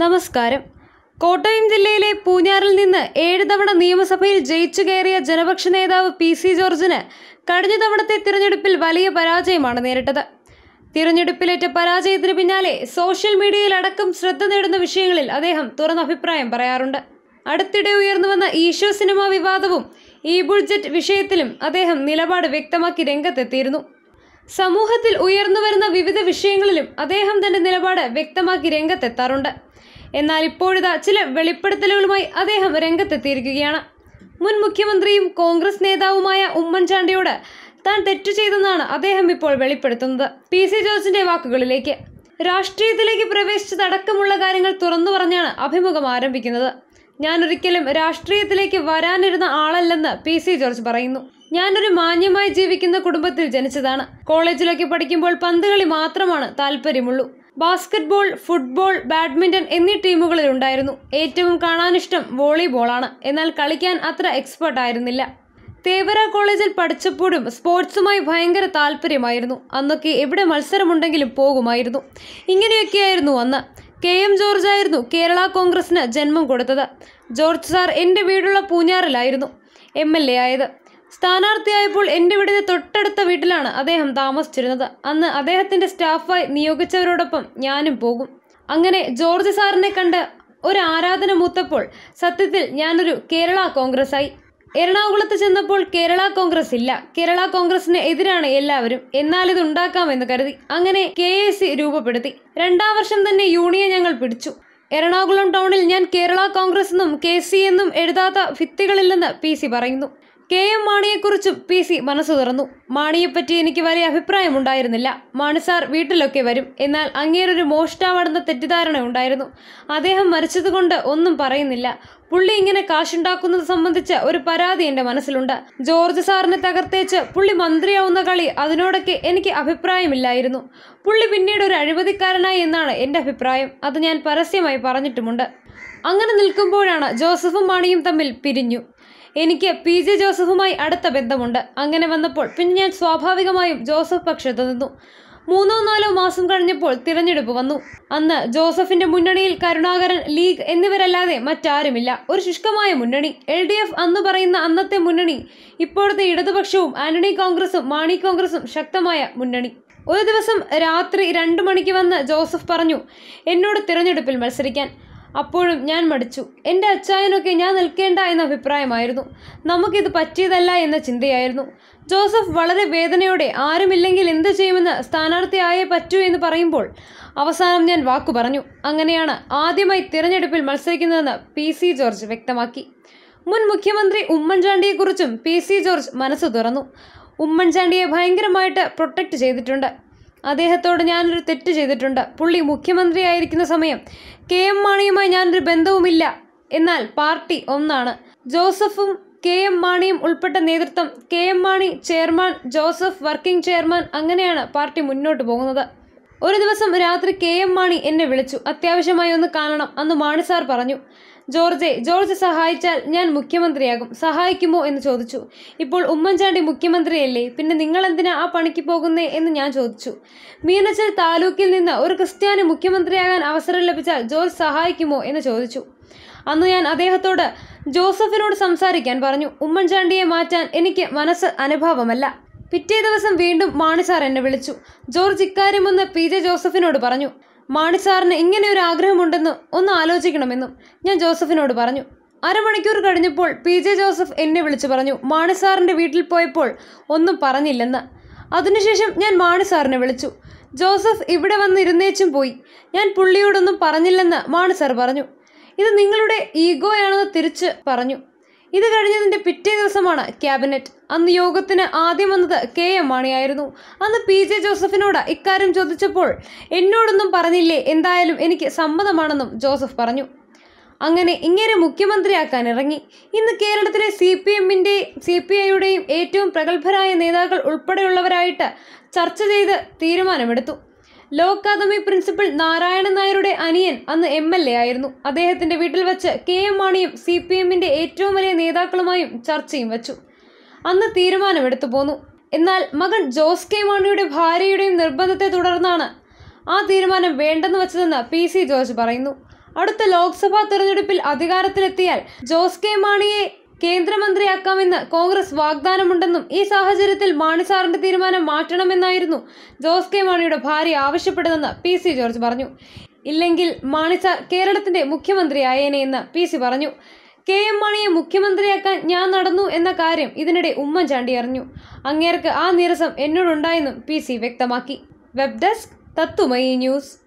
നമസ്കാരം കോട്ടയം ജില്ലയിലെ പൂഞ്ഞാറിൽ നിന്ന് ഏഴ് തവണ നിയമസഭയിൽ ജയിച്ചു കയറിയ ജനപക്ഷ നേതാവ് പി സി ജോർജിന് കഴിഞ്ഞ തവണത്തെ തിരഞ്ഞെടുപ്പിൽ വലിയ പരാജയമാണ് നേരിട്ടത് തിരഞ്ഞെടുപ്പിലേറ്റ പരാജയത്തിന് പിന്നാലെ സോഷ്യൽ മീഡിയയിൽ അടക്കം ശ്രദ്ധ നേടുന്ന വിഷയങ്ങളിൽ അദ്ദേഹം തുറന്ന അഭിപ്രായം പറയാറുണ്ട് അടുത്തിടെ വന്ന ഈശോ സിനിമ വിവാദവും ഈ ബുഡ്ജറ്റ് വിഷയത്തിലും അദ്ദേഹം നിലപാട് വ്യക്തമാക്കി രംഗത്തെത്തിയിരുന്നു സമൂഹത്തിൽ ഉയർന്നു വരുന്ന വിവിധ വിഷയങ്ങളിലും അദ്ദേഹം തന്റെ നിലപാട് വ്യക്തമാക്കി രംഗത്തെത്താറുണ്ട് എന്നാൽ ഇപ്പോഴിതാ ചില വെളിപ്പെടുത്തലുകളുമായി അദ്ദേഹം രംഗത്തെത്തിയിരിക്കുകയാണ് മുൻ മുഖ്യമന്ത്രിയും കോൺഗ്രസ് നേതാവുമായ ഉമ്മൻചാണ്ടിയോട് താൻ തെറ്റു ചെയ്തെന്നാണ് അദ്ദേഹം ഇപ്പോൾ വെളിപ്പെടുത്തുന്നത് പി സി ജോർജിന്റെ വാക്കുകളിലേക്ക് രാഷ്ട്രീയത്തിലേക്ക് പ്രവേശിച്ചതടക്കമുള്ള കാര്യങ്ങൾ തുറന്നു പറഞ്ഞാണ് അഭിമുഖം ആരംഭിക്കുന്നത് ഞാനൊരിക്കലും രാഷ്ട്രീയത്തിലേക്ക് വരാനിരുന്ന ആളല്ലെന്ന് പി സി ജോർജ് പറയുന്നു ഞാനൊരു മാന്യമായി ജീവിക്കുന്ന കുടുംബത്തിൽ ജനിച്ചതാണ് കോളേജിലൊക്കെ പഠിക്കുമ്പോൾ പന്തുകളി മാത്രമാണ് താല്പര്യമുള്ളൂ ബാസ്കറ്റ്ബോൾ ഫുട്ബോൾ ബാഡ്മിന്റൺ എന്നീ ടീമുകളിൽ ഉണ്ടായിരുന്നു ഏറ്റവും കാണാനിഷ്ടം വോളിബോളാണ് എന്നാൽ കളിക്കാൻ അത്ര എക്സ്പേർട്ട് ആയിരുന്നില്ല തേവര കോളേജിൽ പഠിച്ചപ്പോഴും സ്പോർട്സുമായി ഭയങ്കര താല്പര്യമായിരുന്നു അന്നൊക്കെ എവിടെ മത്സരമുണ്ടെങ്കിലും പോകുമായിരുന്നു ഇങ്ങനെയൊക്കെയായിരുന്നു അന്ന് കെ എം ജോർജ് ആയിരുന്നു കേരള കോൺഗ്രസിന് ജന്മം കൊടുത്തത് ജോർജ് സാർ എൻ്റെ വീടുള്ള പൂഞ്ഞാറിലായിരുന്നു എം എൽ എ ആയത് സ്ഥാനാർത്ഥിയായപ്പോൾ എൻ്റെ വീടിന്റെ തൊട്ടടുത്ത വീട്ടിലാണ് അദ്ദേഹം താമസിച്ചിരുന്നത് അന്ന് അദ്ദേഹത്തിൻ്റെ സ്റ്റാഫായി നിയോഗിച്ചവരോടൊപ്പം ഞാനും പോകും അങ്ങനെ ജോർജ് സാറിനെ കണ്ട് ഒരു ആരാധന മൂത്തപ്പോൾ സത്യത്തിൽ ഞാനൊരു കേരള കോൺഗ്രസ്സായി എറണാകുളത്ത് ചെന്നപ്പോൾ കേരള കോൺഗ്രസ് ഇല്ല കേരള കോൺഗ്രസിന് എതിരാണ് എല്ലാവരും എന്നാൽ ഇത് ഉണ്ടാക്കാമെന്ന് കരുതി അങ്ങനെ കെ എ സി രൂപപ്പെടുത്തി രണ്ടാം വർഷം തന്നെ യൂണിയൻ ഞങ്ങൾ പിടിച്ചു എറണാകുളം ടൗണിൽ ഞാൻ കേരള കോൺഗ്രസ് എന്നും കെ സി എന്നും എഴുതാത്ത ഭിത്തികളില്ലെന്ന് പി സി പറയുന്നു കെ എം മാണിയെക്കുറിച്ചും പി സി മനസ്സ് തുറന്നു മാണിയെപ്പറ്റി എനിക്ക് വലിയ അഭിപ്രായമുണ്ടായിരുന്നില്ല മാണി സാർ വീട്ടിലൊക്കെ വരും എന്നാൽ അങ്ങേരൊരു മോഷ്ടാവാണെന്ന തെറ്റിദ്ധാരണ ഉണ്ടായിരുന്നു അദ്ദേഹം മരിച്ചതുകൊണ്ട് ഒന്നും പറയുന്നില്ല പുള്ളി ഇങ്ങനെ കാശുണ്ടാക്കുന്നത് സംബന്ധിച്ച് ഒരു പരാതി എൻ്റെ മനസ്സിലുണ്ട് ജോർജ് സാറിനെ തകർത്തേച്ച് പുള്ളി മന്ത്രിയാവുന്ന കളി അതിനോടൊക്കെ എനിക്ക് അഭിപ്രായമില്ലായിരുന്നു പുള്ളി പിന്നീട് ഒരു അഴിമതിക്കാരനായി എന്നാണ് എൻ്റെ അഭിപ്രായം അത് ഞാൻ പരസ്യമായി പറഞ്ഞിട്ടുമുണ്ട് അങ്ങനെ നിൽക്കുമ്പോഴാണ് ജോസഫും മാണിയും തമ്മിൽ പിരിഞ്ഞു എനിക്ക് പി ജെ ജോസഫുമായി അടുത്ത ബന്ധമുണ്ട് അങ്ങനെ വന്നപ്പോൾ പിന്നെ ഞാൻ സ്വാഭാവികമായും ജോസഫ് പക്ഷത്ത് നിന്നു മൂന്നോ നാലോ മാസം കഴിഞ്ഞപ്പോൾ തിരഞ്ഞെടുപ്പ് വന്നു അന്ന് ജോസഫിന്റെ മുന്നണിയിൽ കരുണാകരൻ ലീഗ് എന്നിവരല്ലാതെ മറ്റാരുമില്ല ഒരു ശുഷ്കമായ മുന്നണി എൽ ഡി എഫ് അന്ന് പറയുന്ന അന്നത്തെ മുന്നണി ഇപ്പോഴത്തെ ഇടതുപക്ഷവും ആന്റണി കോൺഗ്രസും മാണി കോൺഗ്രസും ശക്തമായ മുന്നണി ഒരു ദിവസം രാത്രി രണ്ടു മണിക്ക് വന്ന് ജോസഫ് പറഞ്ഞു എന്നോട് തിരഞ്ഞെടുപ്പിൽ മത്സരിക്കാൻ അപ്പോഴും ഞാൻ മടിച്ചു എൻ്റെ അച്ചായനൊക്കെ ഞാൻ നിൽക്കേണ്ട എന്ന അഭിപ്രായമായിരുന്നു നമുക്കിത് പറ്റിയതല്ല എന്ന ചിന്തയായിരുന്നു ജോസഫ് വളരെ വേദനയോടെ ആരുമില്ലെങ്കിൽ എന്ത് ചെയ്യുമെന്ന് സ്ഥാനാർത്ഥിയായേ പറ്റൂ എന്ന് പറയുമ്പോൾ അവസാനം ഞാൻ വാക്കു പറഞ്ഞു അങ്ങനെയാണ് ആദ്യമായി തിരഞ്ഞെടുപ്പിൽ മത്സരിക്കുന്നതെന്ന് പി സി ജോർജ് വ്യക്തമാക്കി മുൻ മുഖ്യമന്ത്രി ഉമ്മൻചാണ്ടിയെക്കുറിച്ചും പി സി ജോർജ് മനസ്സ് തുറന്നു ഉമ്മൻചാണ്ടിയെ ഭയങ്കരമായിട്ട് പ്രൊട്ടക്റ്റ് ചെയ്തിട്ടുണ്ട് അദ്ദേഹത്തോട് ഞാനൊരു തെറ്റ് ചെയ്തിട്ടുണ്ട് പുള്ളി മുഖ്യമന്ത്രി ആയിരിക്കുന്ന സമയം കെ എം മാണിയുമായി ഞാനൊരു ബന്ധവുമില്ല എന്നാൽ പാർട്ടി ഒന്നാണ് ജോസഫും കെ എം മാണിയും ഉൾപ്പെട്ട നേതൃത്വം K M Mani chairman Joseph working chairman അങ്ങനെയാണ് പാർട്ടി മുന്നോട്ട് പോകുന്നത് ഒരു ദിവസം രാത്രി കെ എം മാണി എന്നെ വിളിച്ചു അത്യാവശ്യമായി ഒന്ന് കാണണം അന്ന് മാണി സാർ പറഞ്ഞു ജോർജെ ജോർജ് സഹായിച്ചാൽ ഞാൻ മുഖ്യമന്ത്രിയാകും സഹായിക്കുമോ എന്ന് ചോദിച്ചു ഇപ്പോൾ ഉമ്മൻചാണ്ടി മുഖ്യമന്ത്രിയല്ലേ പിന്നെ നിങ്ങൾ എന്തിനാ ആ പണിക്ക് പോകുന്നേ എന്ന് ഞാൻ ചോദിച്ചു മീനച്ചൽ താലൂക്കിൽ നിന്ന് ഒരു ക്രിസ്ത്യാനി മുഖ്യമന്ത്രിയാകാൻ അവസരം ലഭിച്ചാൽ ജോർജ് സഹായിക്കുമോ എന്ന് ചോദിച്ചു അന്ന് ഞാൻ അദ്ദേഹത്തോട് ജോസഫിനോട് സംസാരിക്കാൻ പറഞ്ഞു ഉമ്മൻചാണ്ടിയെ മാറ്റാൻ എനിക്ക് മനസ്സ് അനുഭാവമല്ല പിറ്റേ ദിവസം വീണ്ടും മാണി സാർ എന്നെ വിളിച്ചു ജോർജ് ഇക്കാര്യമൊന്ന് പി ജെ ജോസഫിനോട് പറഞ്ഞു മാണിസാറിന് ഇങ്ങനെ ഒരു ആഗ്രഹമുണ്ടെന്ന് ഒന്ന് ആലോചിക്കണമെന്നും ഞാൻ ജോസഫിനോട് പറഞ്ഞു അരമണിക്കൂർ കഴിഞ്ഞപ്പോൾ പി ജെ ജോസഫ് എന്നെ വിളിച്ചു പറഞ്ഞു മാണിസാറിൻ്റെ വീട്ടിൽ പോയപ്പോൾ ഒന്നും പറഞ്ഞില്ലെന്ന് അതിനുശേഷം ഞാൻ മാണിസാറിനെ വിളിച്ചു ജോസഫ് ഇവിടെ വന്ന് ഇരുന്നേച്ചും പോയി ഞാൻ പുള്ളിയോടൊന്നും പറഞ്ഞില്ലെന്ന് മാണിസാർ പറഞ്ഞു ഇത് നിങ്ങളുടെ ഈഗോയാണെന്ന് തിരിച്ച് പറഞ്ഞു ഇത് കഴിഞ്ഞതിന്റെ പിറ്റേ ദിവസമാണ് ക്യാബിനറ്റ് അന്ന് യോഗത്തിന് ആദ്യം വന്നത് കെ എം മാണിയായിരുന്നു അന്ന് പി ജെ ജോസഫിനോട് ഇക്കാര്യം ചോദിച്ചപ്പോൾ എന്നോടൊന്നും പറഞ്ഞില്ലേ എന്തായാലും എനിക്ക് സമ്മതമാണെന്നും ജോസഫ് പറഞ്ഞു അങ്ങനെ ഇങ്ങനെ മുഖ്യമന്ത്രിയാക്കാൻ ഇറങ്ങി ഇന്ന് കേരളത്തിലെ സി പി എമ്മിൻ്റെ സി പി ഐയുടെയും ഏറ്റവും പ്രഗത്ഭരായ നേതാക്കൾ ഉൾപ്പെടെയുള്ളവരായിട്ട് ചർച്ച ചെയ്ത് തീരുമാനമെടുത്തു ലോ അക്കാദമി പ്രിൻസിപ്പൽ നാരായണൻ നായരുടെ അനിയൻ അന്ന് എം എൽ എ ആയിരുന്നു അദ്ദേഹത്തിന്റെ വീട്ടിൽ വെച്ച് കെ എം മാണിയും സി പി എമ്മിന്റെ ഏറ്റവും വലിയ നേതാക്കളുമായും ചർച്ചയും വെച്ചു അന്ന് തീരുമാനമെടുത്തു പോന്നു എന്നാൽ മകൻ ജോസ് കെ മാണിയുടെ ഭാര്യയുടെയും നിർബന്ധത്തെ തുടർന്നാണ് ആ തീരുമാനം വേണ്ടെന്ന് വെച്ചതെന്ന് പി സി ജോർജ് പറയുന്നു അടുത്ത ലോക്സഭാ തെരഞ്ഞെടുപ്പിൽ അധികാരത്തിലെത്തിയാൽ ജോസ് കെ മാണിയെ കേന്ദ്രമന്ത്രിയാക്കാമെന്ന് കോൺഗ്രസ് വാഗ്ദാനമുണ്ടെന്നും ഈ സാഹചര്യത്തിൽ മാണി സാറിന്റെ തീരുമാനം മാറ്റണമെന്നായിരുന്നു ജോസ് കെ മാണിയുടെ ഭാര്യ ആവശ്യപ്പെട്ടതെന്ന് പി സി ജോർജ് പറഞ്ഞു ഇല്ലെങ്കിൽ മാണി സാർ കേരളത്തിന്റെ മുഖ്യമന്ത്രിയായേനെയെന്ന് പി സി പറഞ്ഞു കെ എം മാണിയെ മുഖ്യമന്ത്രിയാക്കാൻ ഞാൻ നടന്നു എന്ന കാര്യം ഇതിനിടെ ഉമ്മൻചാണ്ടി അറിഞ്ഞു അങ്ങേർക്ക് ആ നിരസം എന്നോടുണ്ടായെന്നും പി സി വ്യക്തമാക്കി വെബ് ഡെസ്ക് തത്തുമയി ന്യൂസ്